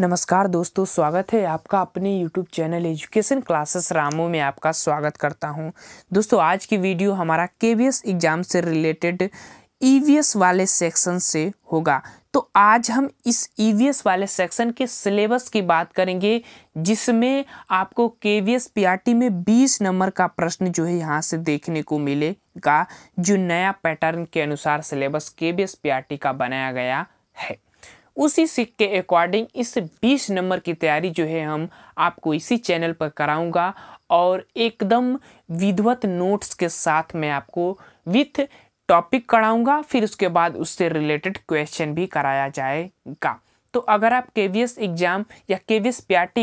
नमस्कार दोस्तों स्वागत है आपका अपने YouTube channel education classes Ramu में आपका स्वागत करता हूं दोस्तों आज की वीडियो हमारा के एग्ज़ाम से रिलेटेड ई e वाले सेक्शन से होगा तो आज हम इस ई e वाले सेक्शन के सिलेबस की बात करेंगे जिसमें आपको के वी एस में 20 नंबर का प्रश्न जो है यहाँ से देखने को मिलेगा जो नया पैटर्न के अनुसार सिलेबस के वी एस का बनाया गया है उसी सीख के अकॉर्डिंग इस 20 नंबर की तैयारी जो है हम आपको इसी चैनल पर कराऊंगा और एकदम विधवत नोट्स के साथ मैं आपको विथ टॉपिक कराऊंगा फिर उसके बाद उससे रिलेटेड क्वेश्चन भी कराया जाएगा तो अगर आप के एग्ज़ाम या के वी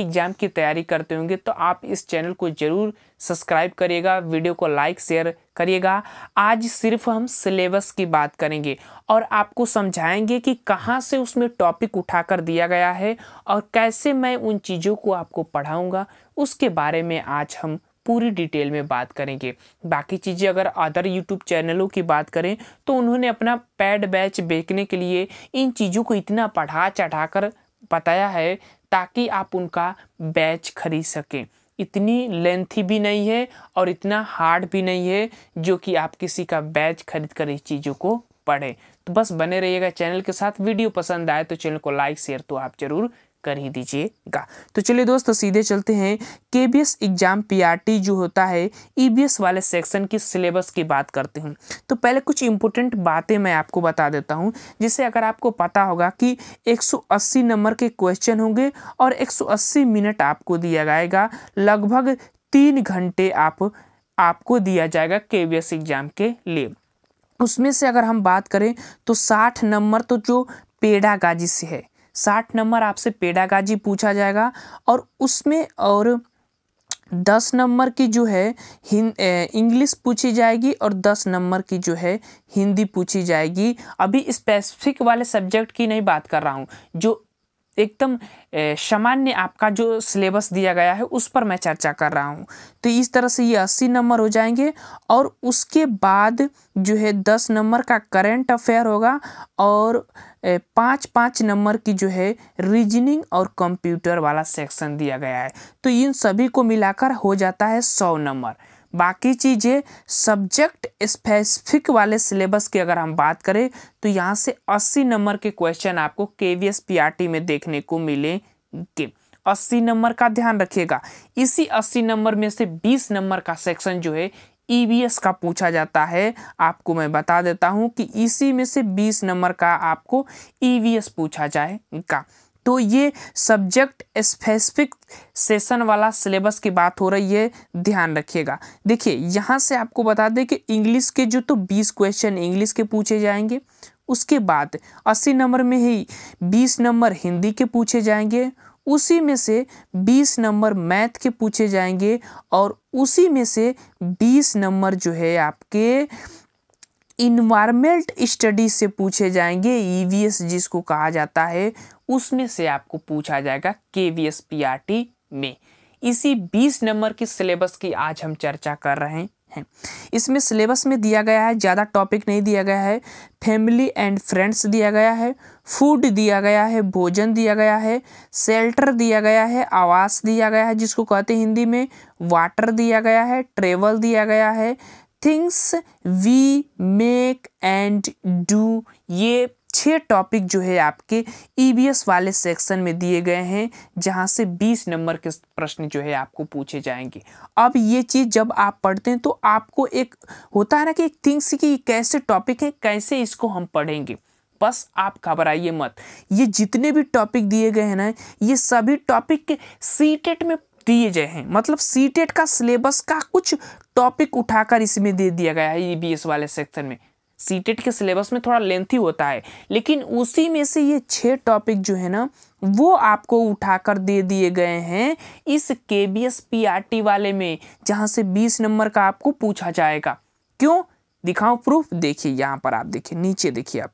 एग्ज़ाम की तैयारी करते होंगे तो आप इस चैनल को ज़रूर सब्सक्राइब करिएगा वीडियो को लाइक शेयर करिएगा आज सिर्फ हम सिलेबस की बात करेंगे और आपको समझाएंगे कि कहाँ से उसमें टॉपिक उठाकर दिया गया है और कैसे मैं उन चीज़ों को आपको पढ़ाऊँगा उसके बारे में आज हम पूरी डिटेल में बात करेंगे बाकी चीज़ें अगर अदर यूट्यूब चैनलों की बात करें तो उन्होंने अपना पैड बैच बेचने के लिए इन चीज़ों को इतना पढ़ा चढ़ा कर बताया है ताकि आप उनका बैच खरीद सकें इतनी लेंथी भी नहीं है और इतना हार्ड भी नहीं है जो कि आप किसी का बैच खरीद कर इस चीज़ों को पढ़ें तो बस बने रहिएगा चैनल के साथ वीडियो पसंद आए तो चैनल को लाइक शेयर तो आप ज़रूर कर ही दीजिएगा तो चलिए दोस्तों सीधे चलते हैं के बी एस एग्जाम टी जो होता है एस e वाले सेक्शन की सिलेबस की बात करते हैं तो पहले कुछ इंपॉर्टेंट बातें मैं आपको बता देता हूं जिससे अगर आपको पता होगा कि 180 नंबर के क्वेश्चन होंगे और 180 मिनट आपको दिया जाएगा लगभग तीन घंटे आप आपको दिया जाएगा के बी एस एग्जाम के लिए उसमें से अगर हम बात करें तो साठ नंबर तो जो पेड़ागाजी से है साठ नंबर आपसे पेडागाजी पूछा जाएगा और उसमें और दस नंबर की जो है इंग्लिश पूछी जाएगी और दस नंबर की जो है हिंदी पूछी जाएगी अभी स्पेसिफिक वाले सब्जेक्ट की नहीं बात कर रहा हूँ जो एकदम सामान्य आपका जो सिलेबस दिया गया है उस पर मैं चर्चा कर रहा हूँ तो इस तरह से ये अस्सी नंबर हो जाएंगे और उसके बाद जो है दस नंबर का करेंट अफेयर होगा और पाँच पाँच नंबर की जो है रीजनिंग और कंप्यूटर वाला सेक्शन दिया गया है तो इन सभी को मिलाकर हो जाता है सौ नंबर बाकी चीज़ें सब्जेक्ट स्पेसिफिक वाले सिलेबस की अगर हम बात करें तो यहाँ से 80 नंबर के क्वेश्चन आपको K V S P R T में देखने को मिलेंगे अस्सी नंबर का ध्यान रखिएगा इसी अस्सी नंबर में से बीस नंबर का सेक्शन जो है ईवीएस e का पूछा जाता है आपको मैं बता देता हूँ कि इसी में से बीस नंबर का आपको ईवीएस e पूछा जाएगा तो ये सब्जेक्ट स्पेसिफिक सेशन वाला सिलेबस की बात हो रही है ध्यान रखिएगा देखिए यहाँ से आपको बता दें कि इंग्लिश के जो तो बीस क्वेश्चन इंग्लिश के पूछे जाएंगे उसके बाद अस्सी नंबर में ही बीस नंबर हिंदी के पूछे जाएंगे उसी में से 20 नंबर मैथ के पूछे जाएंगे और उसी में से 20 नंबर जो है आपके इन्वायरमेंट स्टडी से पूछे जाएंगे ईवीएस e जिसको कहा जाता है उसमें से आपको पूछा जाएगा K V S P R T में इसी 20 नंबर की सिलेबस की आज हम चर्चा कर रहे हैं इसमें सिलेबस में दिया गया है ज़्यादा टॉपिक नहीं दिया गया है फैमिली एंड फ्रेंड्स दिया गया है फूड दिया गया है भोजन दिया गया है शेल्टर दिया गया है आवास दिया गया है जिसको कहते हैं हिंदी में वाटर दिया गया है ट्रेवल दिया गया है things we make and do ये छः टॉपिक जो है आपके ईबीएस e वाले सेक्शन में दिए गए हैं जहाँ से बीस नंबर के प्रश्न जो है आपको पूछे जाएंगे अब ये चीज़ जब आप पढ़ते हैं तो आपको एक होता है ना कि एक थिंग्स कि कैसे टॉपिक है कैसे इसको हम पढ़ेंगे बस आप घबराइए मत ये जितने भी टॉपिक दिए गए हैं ना ये सभी टॉपिक के सीटेट में दिए गए हैं मतलब सीटेट e का सिलेबस का कुछ टॉपिक उठाकर इसमें दे दिया गया है ई e वाले सेक्शन में सी के सिलेबस में थोड़ा लेंथी होता है लेकिन उसी में से ये छः टॉपिक जो है ना वो आपको उठाकर दे दिए गए हैं इस K V S P R T वाले में जहाँ से बीस नंबर का आपको पूछा जाएगा क्यों दिखाओ प्रूफ देखिए यहाँ पर आप देखिए नीचे देखिए आप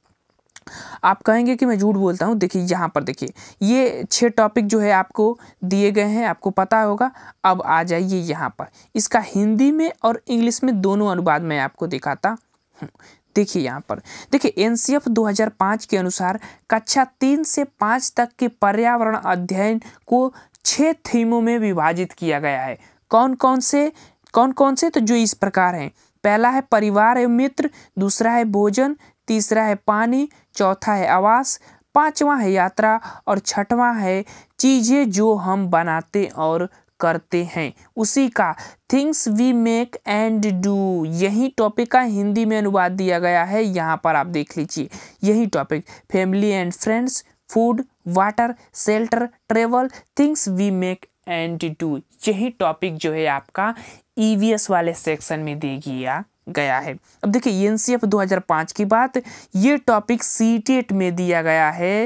आप कहेंगे कि मैं झूठ बोलता हूँ देखिए यहाँ पर देखिए ये छः टॉपिक जो है आपको दिए गए हैं आपको पता होगा अब आ जाइए यहाँ पर इसका हिंदी में और इंग्लिश में दोनों अनुवाद मैं आपको दिखाता हूँ देखिए यहाँ पर देखिए एनसीएफ 2005 के अनुसार कक्षा तीन से पाँच तक के पर्यावरण अध्ययन को छः थीमों में विभाजित किया गया है कौन कौन से कौन कौन से तो जो इस प्रकार हैं पहला है परिवार एवं मित्र दूसरा है भोजन तीसरा है पानी चौथा है आवास पांचवा है यात्रा और छठवां है चीज़ें जो हम बनाते और करते हैं उसी का things we make and do यही टॉपिक का हिंदी में अनुवाद दिया गया है यहाँ पर आप देख लीजिए यही topic family and friends food water shelter travel things we make and do यही टॉपिक जो है आपका ई e वाले सेक्शन में दे दिया गया है अब देखिए एन e 2005 की बात ये टॉपिक सी e में दिया गया है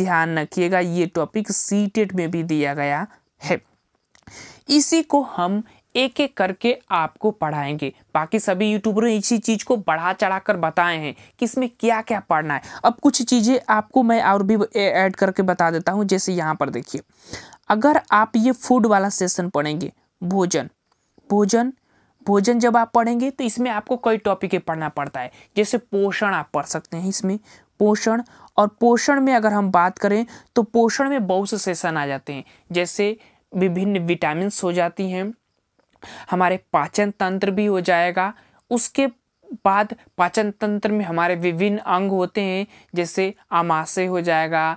ध्यान रखिएगा ये टॉपिक सी में भी दिया गया है इसी को हम एक एक करके आपको पढ़ाएंगे बाकी सभी यूट्यूबर इसी चीज़ को बढ़ा चढ़ा कर बताए हैं कि इसमें क्या क्या पढ़ना है अब कुछ चीज़ें आपको मैं और भी ऐड करके बता देता हूँ जैसे यहाँ पर देखिए अगर आप ये फूड वाला सेशन पढ़ेंगे भोजन भोजन भोजन जब आप पढ़ेंगे तो इसमें आपको कई टॉपिक पढ़ना पड़ता है जैसे पोषण आप पढ़ सकते हैं इसमें पोषण और पोषण में अगर हम बात करें तो पोषण में बहुत से सेशन आ जाते हैं जैसे विभिन्न विटामिन हो जाती हैं हमारे पाचन तंत्र भी हो जाएगा उसके बाद पाचन तंत्र में हमारे विभिन्न अंग होते हैं जैसे आमाशय हो जाएगा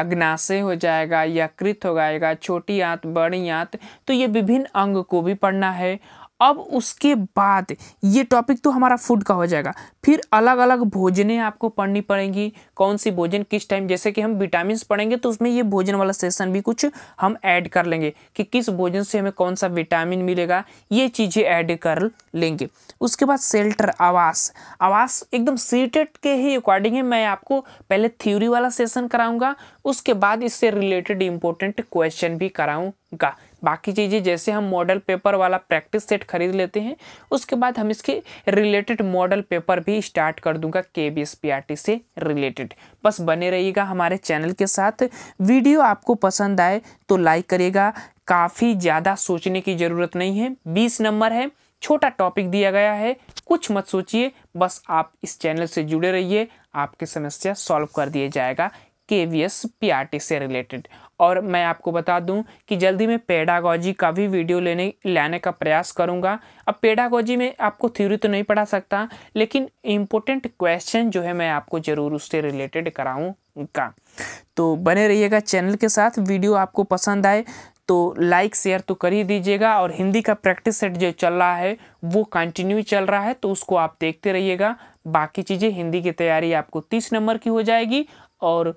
अग्नाशय हो जाएगा यकृत हो जाएगा छोटी आंत बड़ी आंत तो ये विभिन्न अंग को भी पढ़ना है अब उसके बाद ये टॉपिक तो हमारा फूड का हो जाएगा फिर अलग अलग भोजनें आपको पढ़नी पड़ेंगी कौन सी भोजन किस टाइम जैसे कि हम विटामिन पढ़ेंगे तो उसमें ये भोजन वाला सेशन भी कुछ हम ऐड कर लेंगे कि किस भोजन से हमें कौन सा विटामिन मिलेगा ये चीज़ें ऐड कर लेंगे उसके बाद सेल्टर आवास आवास एकदम सीटेड के ही अकॉर्डिंग है मैं आपको पहले थ्योरी वाला सेशन कराऊंगा उसके बाद इससे रिलेटेड इंपॉर्टेंट क्वेश्चन भी कराऊँ का बाकी चीज़ें जैसे हम मॉडल पेपर वाला प्रैक्टिस सेट खरीद लेते हैं उसके बाद हम इसके रिलेटेड मॉडल पेपर भी स्टार्ट कर दूंगा K V S P R T से रिलेटेड बस बने रहिएगा हमारे चैनल के साथ वीडियो आपको पसंद आए तो लाइक करिएगा काफ़ी ज़्यादा सोचने की ज़रूरत नहीं है बीस नंबर है छोटा टॉपिक दिया गया है कुछ मत सोचिए बस आप इस चैनल से जुड़े रहिए आपकी समस्या सॉल्व कर दिया जाएगा K V S P R T से रिलेटेड और मैं आपको बता दूं कि जल्दी में पेडागोजी का भी वीडियो लेने लाने का प्रयास करूंगा अब पेडागोजी में आपको थ्योरी तो नहीं पढ़ा सकता लेकिन इम्पोर्टेंट क्वेश्चन जो है मैं आपको ज़रूर उससे रिलेटेड कराऊंगा तो बने रहिएगा चैनल के साथ वीडियो आपको पसंद आए तो लाइक शेयर तो कर ही दीजिएगा और हिंदी का प्रैक्टिस सेट जो चल रहा है वो कंटिन्यू चल रहा है तो उसको आप देखते रहिएगा बाकी चीज़ें हिंदी की तैयारी आपको तीस नंबर की हो जाएगी और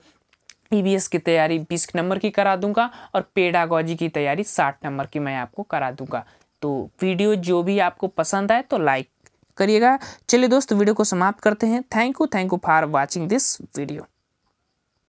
ईवीएस की तैयारी बीस नंबर की करा दूंगा और पेडागॉजी की तैयारी साठ नंबर की मैं आपको करा दूंगा तो वीडियो जो भी आपको पसंद आए तो लाइक करिएगा चलिए दोस्त वीडियो को समाप्त करते हैं thank you thank you for watching this video